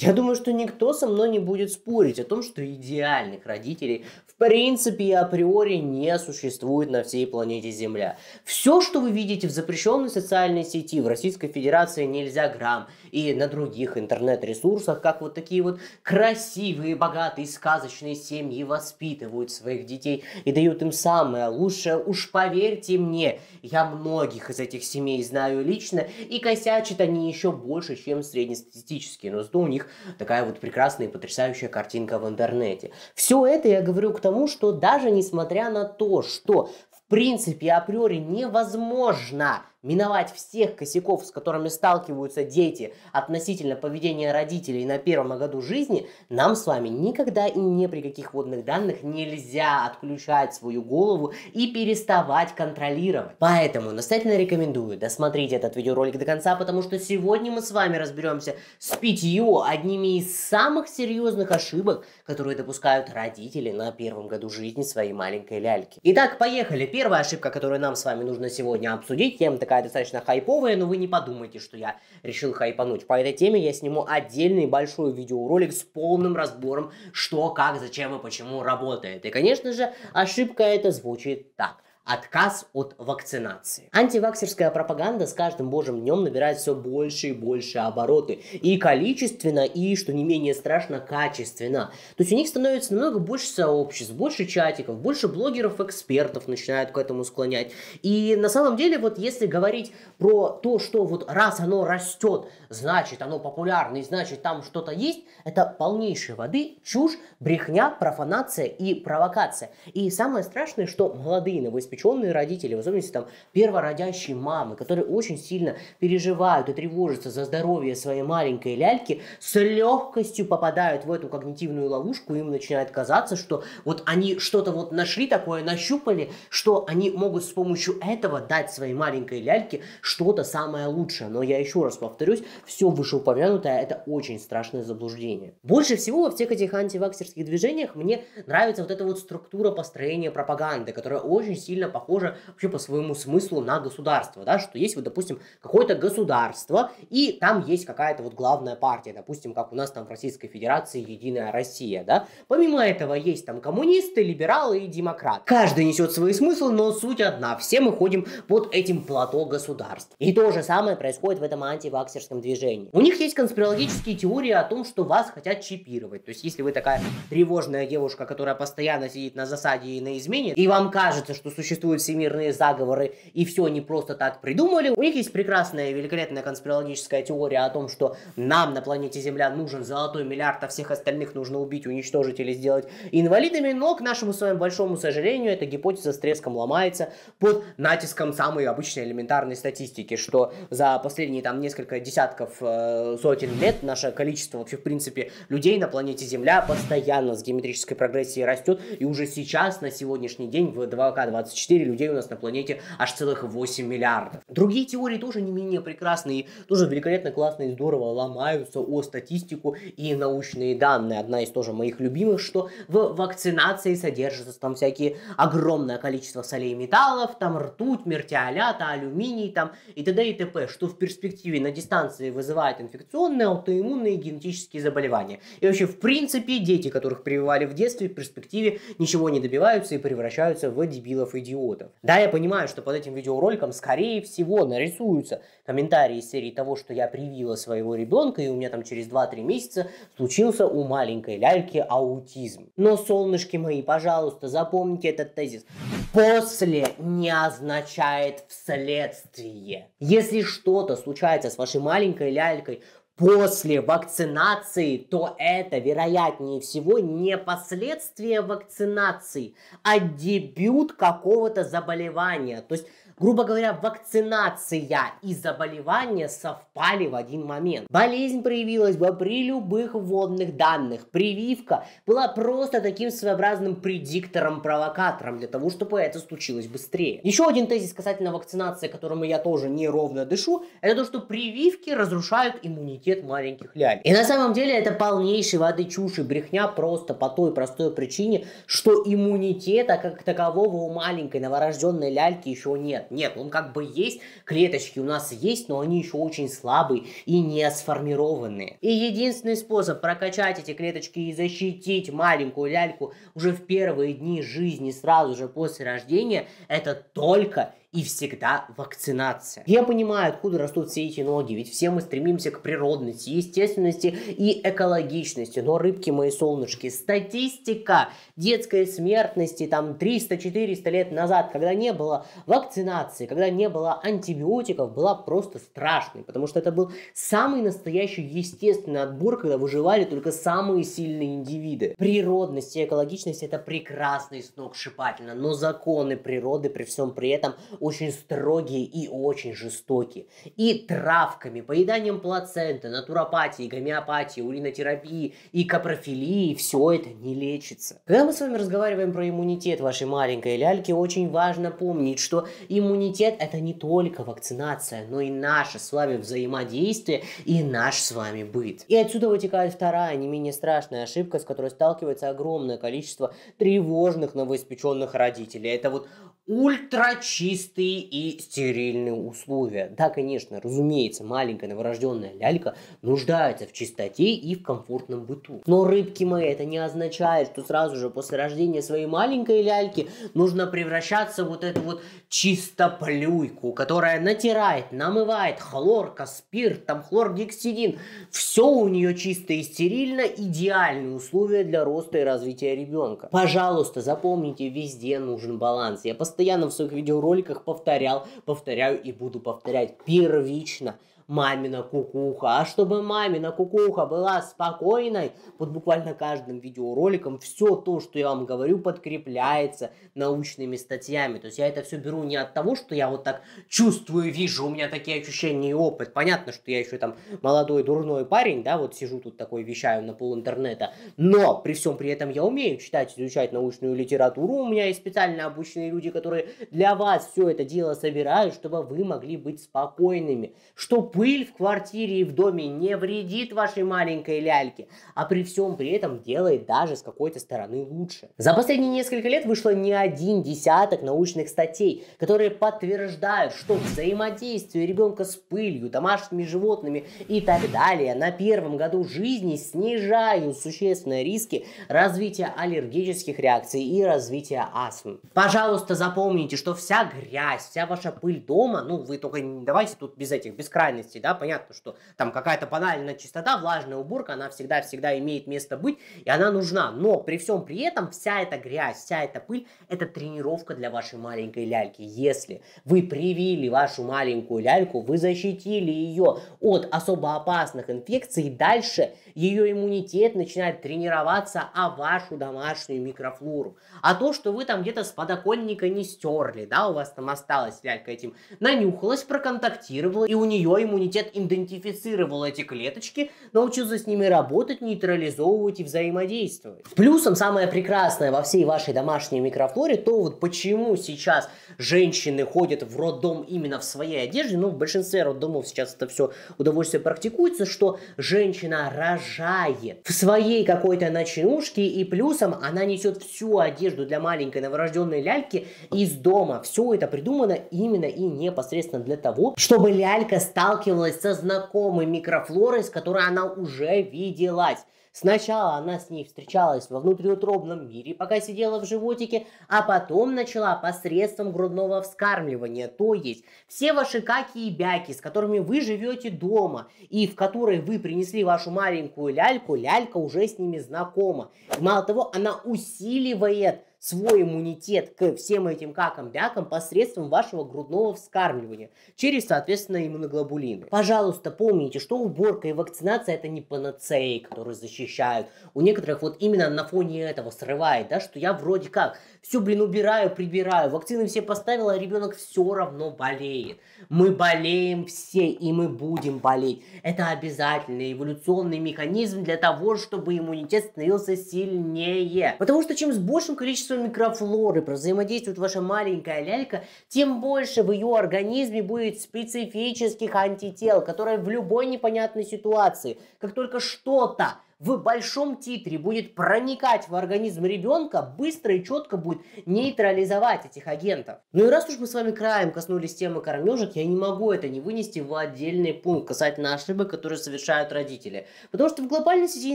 Я думаю, что никто со мной не будет спорить о том, что идеальных родителей в принципе и априори не существует на всей планете Земля. Все, что вы видите в запрещенной социальной сети, в Российской Федерации нельзя грамм и на других интернет-ресурсах, как вот такие вот красивые, богатые, сказочные семьи воспитывают своих детей и дают им самое лучшее, уж поверьте мне, я многих из этих семей знаю лично, и косячат они еще больше, чем среднестатистические, но зато у них такая вот прекрасная и потрясающая картинка в интернете. Все это я говорю к тому, что даже несмотря на то, что в принципе априори невозможно миновать всех косяков, с которыми сталкиваются дети относительно поведения родителей на первом году жизни, нам с вами никогда и ни при каких водных данных нельзя отключать свою голову и переставать контролировать. Поэтому настоятельно рекомендую досмотреть этот видеоролик до конца, потому что сегодня мы с вами разберемся с питью, одними из самых серьезных ошибок, которые допускают родители на первом году жизни своей маленькой ляльки. Итак, поехали. Первая ошибка, которую нам с вами нужно сегодня обсудить, тем-то такая достаточно хайповая, но вы не подумайте, что я решил хайпануть. По этой теме я сниму отдельный большой видеоролик с полным разбором, что, как, зачем и почему работает. И, конечно же, ошибка это звучит так отказ от вакцинации. Антиваксерская пропаганда с каждым божьим днем набирает все больше и больше обороты. И количественно, и, что не менее страшно, качественно. То есть у них становится намного больше сообществ, больше чатиков, больше блогеров-экспертов начинают к этому склонять. И на самом деле, вот если говорить про то, что вот раз оно растет, значит оно популярно и значит там что-то есть, это полнейшей воды чушь, брехня, профанация и провокация. И самое страшное, что молодые новоиспеченные обеспеченные родители, в особенности там первородящие мамы, которые очень сильно переживают и тревожатся за здоровье своей маленькой ляльки, с легкостью попадают в эту когнитивную ловушку, им начинает казаться, что вот они что-то вот нашли такое, нащупали, что они могут с помощью этого дать своей маленькой ляльке что-то самое лучшее. Но я еще раз повторюсь, все вышеупомянутое это очень страшное заблуждение. Больше всего во всех этих антиваксерских движениях мне нравится вот эта вот структура построения пропаганды, которая очень сильно сильно похожа вообще по своему смыслу на государство, да, что есть вот, допустим, какое-то государство, и там есть какая-то вот главная партия, допустим, как у нас там в Российской Федерации Единая Россия, да. Помимо этого есть там коммунисты, либералы и демократы. Каждый несет свой смысл, но суть одна, все мы ходим под этим плато государств. И то же самое происходит в этом антиваксерском движении. У них есть конспирологические теории о том, что вас хотят чипировать. То есть, если вы такая тревожная девушка, которая постоянно сидит на засаде и на измене, и вам кажется, что существует существуют всемирные заговоры, и все не просто так придумали. У них есть прекрасная, великолепная конспирологическая теория о том, что нам на планете Земля нужен золотой миллиард, а всех остальных нужно убить, уничтожить или сделать инвалидами, но, к нашему своему большому сожалению, эта гипотеза с треском ломается под натиском самой обычной элементарной статистики, что за последние там несколько десятков э, сотен лет наше количество вообще в принципе людей на планете Земля постоянно с геометрической прогрессией растет, и уже сейчас на сегодняшний день в 2К24 24 людей у нас на планете аж целых 8 миллиардов. Другие теории тоже не менее прекрасные, тоже великолепно классные, здорово ломаются о статистику и научные данные. Одна из тоже моих любимых, что в вакцинации содержится там всякие огромное количество солей металлов, там ртуть, мертиолята, алюминий там и т.д. и т.п., что в перспективе на дистанции вызывает инфекционные, аутоиммунные генетические заболевания. И вообще, в принципе, дети, которых прививали в детстве, в перспективе ничего не добиваются и превращаются в дебилов и дебилов идиотов. Да, я понимаю, что под этим видеороликом, скорее всего, нарисуются комментарии из серии того, что я привила своего ребенка, и у меня там через 2-3 месяца случился у маленькой ляльки аутизм. Но, солнышки мои, пожалуйста, запомните этот тезис. После не означает вследствие. Если что-то случается с вашей маленькой лялькой, после вакцинации, то это, вероятнее всего, не последствия вакцинации, а дебют какого-то заболевания. То есть, грубо говоря, вакцинация и заболевание совпали в один момент. Болезнь проявилась бы при любых вводных данных. Прививка была просто таким своеобразным предиктором-провокатором для того, чтобы это случилось быстрее. Еще один тезис касательно вакцинации, которому я тоже неровно дышу, это то, что прививки разрушают иммунитет университет маленьких ляль. И на самом деле это полнейшей воды чушь и брехня просто по той простой причине, что иммунитета как такового у маленькой новорожденной ляльки еще нет. Нет, он как бы есть, клеточки у нас есть, но они еще очень слабые и не сформированные. И единственный способ прокачать эти клеточки и защитить маленькую ляльку уже в первые дни жизни сразу же после рождения, это только и всегда вакцинация. Я понимаю, откуда растут все эти ноги, ведь все мы стремимся к природности, естественности и экологичности. Но, рыбки мои солнышки, статистика детской смертности там 300-400 лет назад, когда не было вакцинации, когда не было антибиотиков, была просто страшной, потому что это был самый настоящий естественный отбор, когда выживали только самые сильные индивиды. Природность и экологичность это прекрасный сногсшибательно, но законы природы при всем при этом очень строгие и очень жестокие. И травками, поеданием плаценты, натуропатии, гомеопатии, уринотерапии и капрофилии все это не лечится. Когда мы с вами разговариваем про иммунитет вашей маленькой ляльки, очень важно помнить, что иммунитет это не только вакцинация, но и наше с вами взаимодействие и наш с вами быт. И отсюда вытекает вторая, не менее страшная ошибка, с которой сталкивается огромное количество тревожных новоиспеченных родителей. Это вот ультрачистые и стерильные условия. Да, конечно, разумеется, маленькая новорожденная лялька нуждается в чистоте и в комфортном быту. Но, рыбки мои, это не означает, что сразу же после рождения своей маленькой ляльки нужно превращаться в вот эту вот чистоплюйку, которая натирает, намывает, хлорка, спирт, там хлоргексидин. Все у нее чисто и стерильно, идеальные условия для роста и развития ребенка. Пожалуйста, запомните, везде нужен баланс. Я постоянно постоянно в своих видеороликах повторял, повторяю и буду повторять первично мамина кукуха. А чтобы мамина кукуха была спокойной, под буквально каждым видеороликом все то, что я вам говорю, подкрепляется научными статьями. То есть я это все беру не от того, что я вот так чувствую, вижу, у меня такие ощущения и опыт. Понятно, что я еще там молодой дурной парень, да, вот сижу тут такой, вещаю на пол интернета. Но при всем при этом я умею читать, изучать научную литературу. У меня есть специально обученные люди, которые для вас все это дело собирают, чтобы вы могли быть спокойными. Что пыль в квартире и в доме не вредит вашей маленькой ляльке, а при всем при этом делает даже с какой-то стороны лучше. За последние несколько лет вышло не один десяток научных статей, которые подтверждают, что взаимодействие ребенка с пылью, домашними животными и так далее на первом году жизни снижают существенные риски развития аллергических реакций и развития астмы. Пожалуйста, запомните, что вся грязь, вся ваша пыль дома, ну вы только не давайте тут без этих, без крайностей, поверхности, да, понятно, что там какая-то банальная чистота, влажная уборка, она всегда-всегда имеет место быть, и она нужна, но при всем при этом вся эта грязь, вся эта пыль, это тренировка для вашей маленькой ляльки. Если вы привили вашу маленькую ляльку, вы защитили ее от особо опасных инфекций, дальше ее иммунитет начинает тренироваться о вашу домашнюю микрофлору. А то, что вы там где-то с подоконника не стерли, да, у вас там осталась лялька этим, нанюхалась, проконтактировала, и у нее иммунитет иммунитет идентифицировал эти клеточки, научился с ними работать, нейтрализовывать и взаимодействовать. Плюсом самое прекрасное во всей вашей домашней микрофлоре, то вот почему сейчас женщины ходят в роддом именно в своей одежде, ну, в большинстве роддомов сейчас это все удовольствие практикуется, что женщина рожает в своей какой-то ночнушке, и плюсом она несет всю одежду для маленькой новорожденной ляльки из дома. Все это придумано именно и непосредственно для того, чтобы лялька сталкивалась сталкивалась со знакомой микрофлорой, с которой она уже виделась. Сначала она с ней встречалась во внутриутробном мире, пока сидела в животике, а потом начала посредством грудного вскармливания. То есть все ваши каки и бяки, с которыми вы живете дома, и в которые вы принесли вашу маленькую ляльку, лялька уже с ними знакома. И мало того, она усиливает свой иммунитет к всем этим какам-бякам посредством вашего грудного вскармливания через, соответственно, иммуноглобулины. Пожалуйста, помните, что уборка и вакцинация это не панацеи, которые защищают. У некоторых вот именно на фоне этого срывает, да, что я вроде как все, блин, убираю, прибираю, вакцины все поставила, а ребенок все равно болеет. Мы болеем все, и мы будем болеть. Это обязательный эволюционный механизм для того, чтобы иммунитет становился сильнее. Потому что чем с большим количеством количество микрофлоры взаимодействует ваша маленькая лялька, тем больше в ее организме будет специфических антител, которые в любой непонятной ситуации, как только что-то в большом титре будет проникать в организм ребенка, быстро и четко будет нейтрализовать этих агентов. Ну и раз уж мы с вами краем коснулись темы кормежек, я не могу это не вынести в отдельный пункт касательно ошибок, которые совершают родители. Потому что в глобальной сети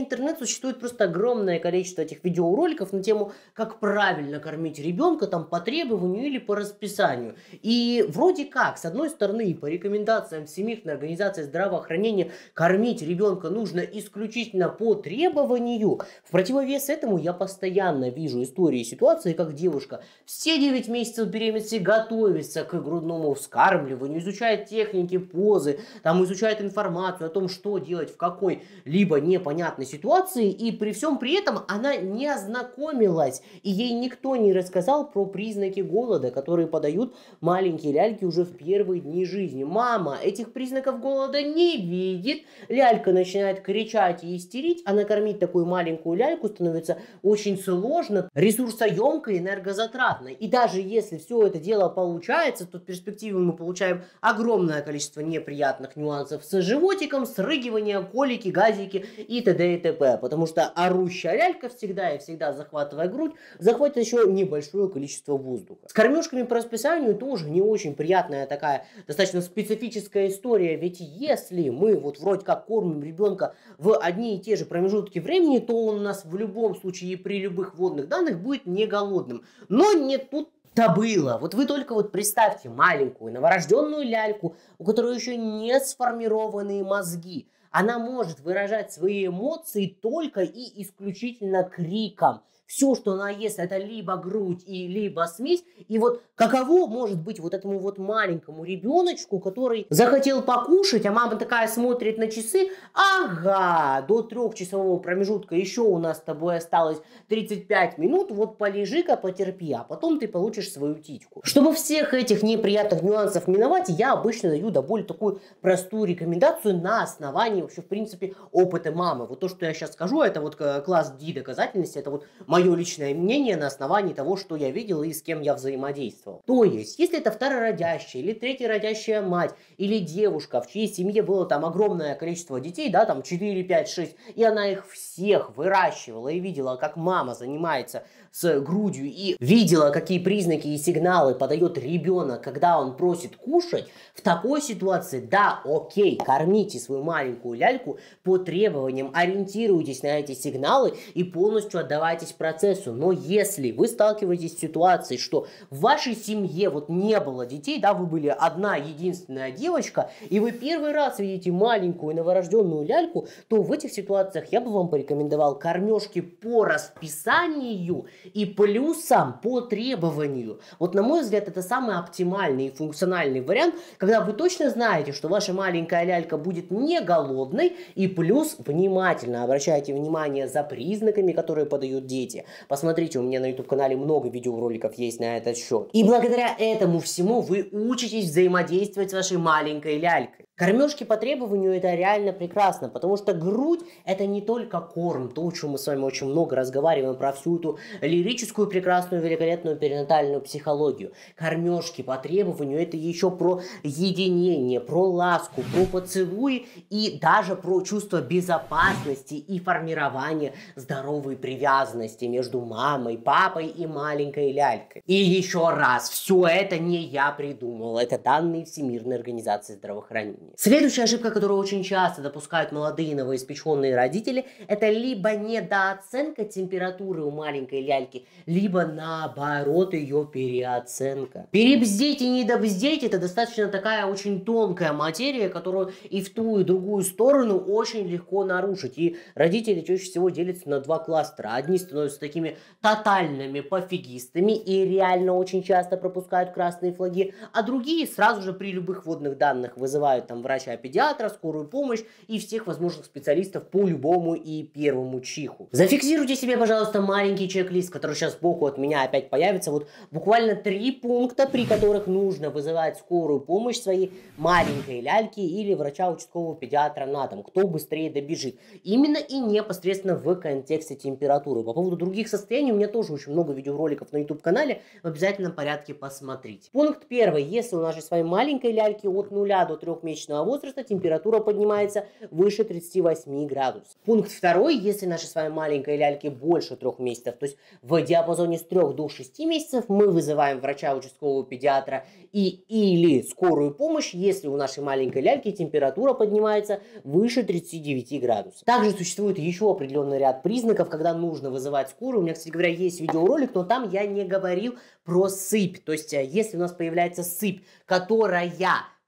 интернет существует просто огромное количество этих видеороликов на тему, как правильно кормить ребенка, там по требованию или по расписанию. И вроде как, с одной стороны, по рекомендациям Всемирной организации здравоохранения, кормить ребенка нужно исключительно по требованию. В противовес этому я постоянно вижу истории и ситуации, как девушка все 9 месяцев беременности готовится к грудному вскармливанию, изучает техники, позы, там изучает информацию о том, что делать в какой-либо непонятной ситуации, и при всем при этом она не ознакомилась, и ей никто не рассказал про признаки голода, которые подают маленькие ляльки уже в первые дни жизни. Мама этих признаков голода не видит, лялька начинает кричать и истерить, а накормить такую маленькую ляльку становится очень сложно, ресурсоемко и энергозатратно. И даже если все это дело получается, то в перспективе мы получаем огромное количество неприятных нюансов со животиком, срыгивания, колики, газики и т.д. и т.п. Потому что орущая лялька всегда и всегда, захватывая грудь, захватит еще небольшое количество воздуха. С кормежками по расписанию тоже не очень приятная такая достаточно специфическая история, ведь если мы вот вроде как кормим ребенка в одни и те же промежутке времени, то он у нас в любом случае и при любых водных данных будет не голодным. Но не тут то было. Вот вы только вот представьте маленькую новорожденную ляльку, у которой еще не сформированные мозги. Она может выражать свои эмоции только и исключительно криком – все, что она ест, это либо грудь и либо смесь. И вот каково может быть вот этому вот маленькому ребеночку, который захотел покушать, а мама такая смотрит на часы, ага, до трехчасового промежутка еще у нас с тобой осталось 35 минут, вот полежи-ка, потерпи, а потом ты получишь свою титьку. Чтобы всех этих неприятных нюансов миновать, я обычно даю довольно такую простую рекомендацию на основании вообще, в принципе, опыта мамы. Вот то, что я сейчас скажу, это вот э, класс D доказательности, это вот мое личное мнение на основании того, что я видел и с кем я взаимодействовал. То есть, если это второродящая или третья родящая мать, или девушка, в чьей семье было там огромное количество детей, да, там 4, 5, 6, и она их всех выращивала и видела, как мама занимается с грудью и видела, какие признаки и сигналы подает ребенок, когда он просит кушать, в такой ситуации, да, окей, кормите свою маленькую ляльку по требованиям, ориентируйтесь на эти сигналы и полностью отдавайтесь процессу. Но если вы сталкиваетесь с ситуацией, что в вашей семье вот не было детей, да, вы были одна единственная девочка, и вы первый раз видите маленькую новорожденную ляльку, то в этих ситуациях я бы вам порекомендовал кормежки по расписанию и плюсом по требованию. Вот на мой взгляд, это самый оптимальный и функциональный вариант, когда вы точно знаете, что ваша маленькая лялька будет не голодной и плюс внимательно обращайте внимание за признаками, которые подают дети. Посмотрите, у меня на YouTube-канале много видеороликов есть на этот счет. И благодаря этому всему вы учитесь взаимодействовать с вашей маленькой лялькой. Кормежки по требованию это реально прекрасно, потому что грудь это не только корм, то, о чем мы с вами очень много разговариваем про всю эту лирическую, прекрасную, великолепную перинатальную психологию. Кормежки по требованию это еще про единение, про ласку, про поцелуи и даже про чувство безопасности и формирование здоровой привязанности между мамой, папой и маленькой лялькой. И еще раз, все это не я придумал, это данные Всемирной организации здравоохранения исследований. Следующая ошибка, которую очень часто допускают молодые новоиспеченные родители, это либо недооценка температуры у маленькой ляльки, либо наоборот ее переоценка. Перебздеть и недобздеть это достаточно такая очень тонкая материя, которую и в ту, и в другую сторону очень легко нарушить. И родители чаще всего делятся на два кластера. Одни становятся такими тотальными пофигистами и реально очень часто пропускают красные флаги, а другие сразу же при любых водных данных вызывают там врача-педиатра, скорую помощь и всех возможных специалистов по любому и первому чиху. Зафиксируйте себе, пожалуйста, маленький чек-лист, который сейчас сбоку от меня опять появится. Вот буквально три пункта, при которых нужно вызывать скорую помощь своей маленькой ляльки или врача участкового педиатра на дом, кто быстрее добежит. Именно и непосредственно в контексте температуры. По поводу других состояний у меня тоже очень много видеороликов на YouTube-канале, в обязательном порядке посмотрите. Пункт первый. Если у нашей же с вами маленькой ляльки от 0 до 3 месяцев пубертатного возраста температура поднимается выше 38 градусов. Пункт второй, если наши с вами маленькой ляльки больше трех месяцев, то есть в диапазоне с 3 до 6 месяцев мы вызываем врача участкового педиатра и или скорую помощь, если у нашей маленькой ляльки температура поднимается выше 39 градусов. Также существует еще определенный ряд признаков, когда нужно вызывать скорую. У меня, кстати говоря, есть видеоролик, но там я не говорил про сыпь. То есть, э, если у нас появляется сыпь, которая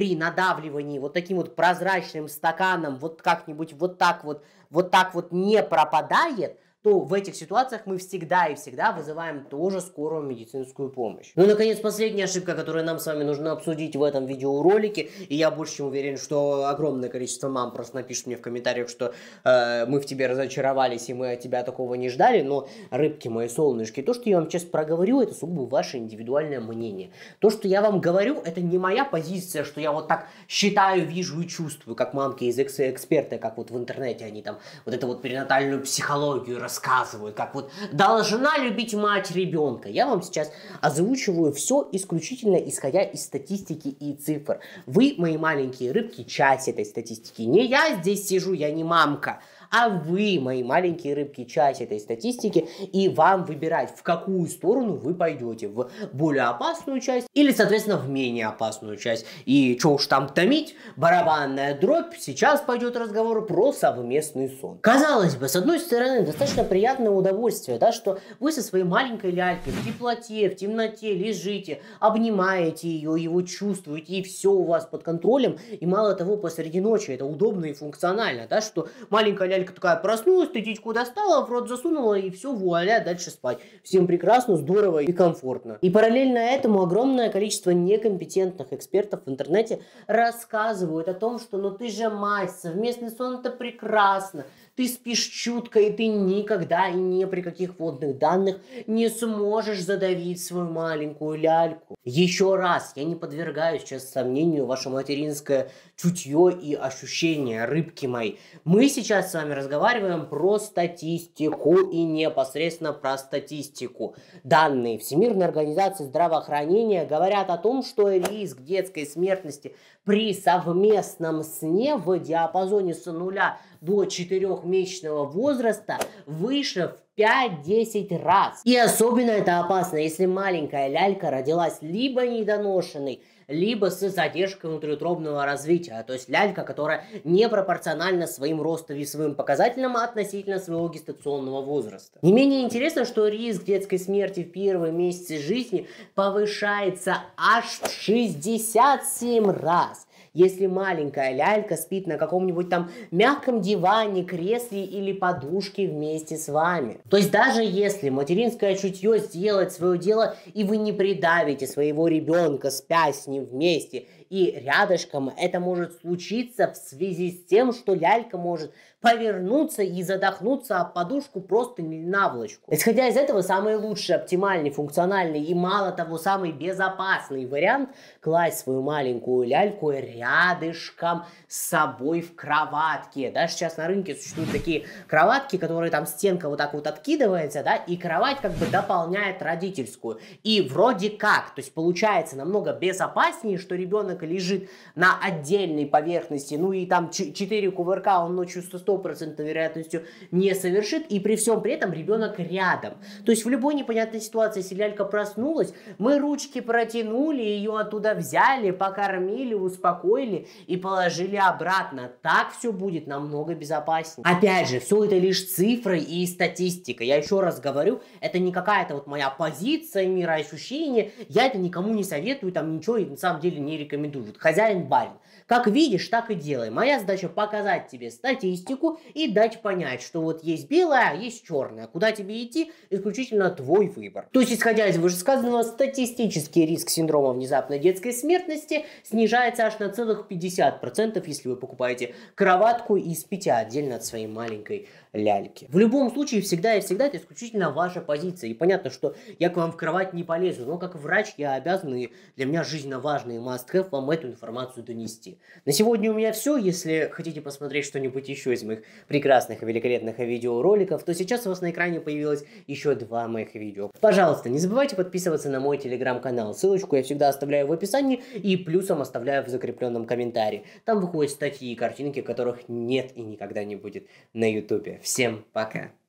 при надавливании вот таким вот прозрачным стаканом вот как-нибудь вот так вот, вот так вот не пропадает – то в этих ситуациях мы всегда и всегда вызываем тоже скорую медицинскую помощь. Ну и, наконец, последняя ошибка, которую нам с вами нужно обсудить в этом видеоролике, и я больше чем уверен, что огромное количество мам просто напишут мне в комментариях, что э, мы в тебе разочаровались, и мы от тебя такого не ждали, но, рыбки мои солнышки, то, что я вам сейчас проговорю, это сугубо ваше индивидуальное мнение. То, что я вам говорю, это не моя позиция, что я вот так считаю, вижу и чувствую, как мамки из экс-эксперты, как вот в интернете они там вот эту вот перинатальную психологию рассказывают, как вот должна любить мать ребенка. Я вам сейчас озвучиваю все исключительно исходя из статистики и цифр. Вы, мои маленькие рыбки, часть этой статистики. Не я здесь сижу, я не мамка а вы, мои маленькие рыбки, часть этой статистики, и вам выбирать, в какую сторону вы пойдете, в более опасную часть или, соответственно, в менее опасную часть. И что уж там томить, барабанная дробь, сейчас пойдет разговор про совместный сон. Казалось бы, с одной стороны, достаточно приятное удовольствие, да, что вы со своей маленькой лялькой в теплоте, в темноте лежите, обнимаете ее, его чувствуете, и все у вас под контролем, и мало того, посреди ночи это удобно и функционально, да, что маленькая лялька Лялька такая проснулась, ты тетичку достала, в рот засунула и все, вуаля, дальше спать. Всем прекрасно, здорово и комфортно. И параллельно этому огромное количество некомпетентных экспертов в интернете рассказывают о том, что ну ты же мать, совместный сон это прекрасно, ты спишь чутко и ты никогда и ни при каких водных данных не сможешь задавить свою маленькую ляльку. Еще раз, я не подвергаю сейчас сомнению ваше материнское чутье и ощущение рыбки моей. Мы сейчас с вами вами разговариваем про статистику и непосредственно про статистику. Данные Всемирной организации здравоохранения говорят о том, что риск детской смертности при совместном сне в диапазоне с нуля до 4-месячного возраста выше в 5-10 раз. И особенно это опасно, если маленькая лялька родилась либо недоношенной, либо с задержкой внутриутробного развития, то есть лялька, которая непропорциональна своим росту весовым показателям относительно своего гестационного возраста. Не менее интересно, что риск детской смерти в первые месяцы жизни повышается аж в 67 раз. Если маленькая лялька спит на каком-нибудь там мягком диване, кресле или подушке вместе с вами. То есть даже если материнское чутье сделает свое дело, и вы не придавите своего ребенка, спя с ним вместе, и рядышком это может случиться в связи с тем, что лялька может повернуться и задохнуться об подушку просто не наволочку. Исходя из этого, самый лучший, оптимальный, функциональный и, мало того, самый безопасный вариант – класть свою маленькую ляльку рядышком с собой в кроватке. Даже сейчас на рынке существуют такие кроватки, которые там стенка вот так вот откидывается, да, и кровать как бы дополняет родительскую. И вроде как, то есть получается намного безопаснее, что ребенок человека лежит на отдельной поверхности, ну и там 4 кувырка он ночью с 100% вероятностью не совершит, и при всем при этом ребенок рядом. То есть в любой непонятной ситуации, если лялька проснулась, мы ручки протянули, ее оттуда взяли, покормили, успокоили и положили обратно. Так все будет намного безопаснее. Опять же, все это лишь цифры и статистика. Я еще раз говорю, это не какая-то вот моя позиция, мироощущение. Я это никому не советую, там ничего и на самом деле не рекомендую дружат. Хозяин барин. Как видишь, так и делай. Моя задача показать тебе статистику и дать понять, что вот есть белое, а есть черное. Куда тебе идти, исключительно твой выбор. То есть, исходя из вышесказанного, статистический риск синдрома внезапной детской смертности снижается аж на целых 50%, если вы покупаете кроватку из пяти отдельно от своей маленькой ляльки. В любом случае, всегда и всегда это исключительно ваша позиция. И понятно, что я к вам в кровать не полезу, но как врач я обязан, и для меня жизненно важный must-have вам эту информацию донести. На сегодня у меня все. Если хотите посмотреть что-нибудь еще из моих прекрасных и великолепных видеороликов, то сейчас у вас на экране появилось еще два моих видео. Пожалуйста, не забывайте подписываться на мой телеграм-канал. Ссылочку я всегда оставляю в описании и плюсом оставляю в закрепленном комментарии. Там выходят статьи и картинки, которых нет и никогда не будет на ютубе. Всем пока!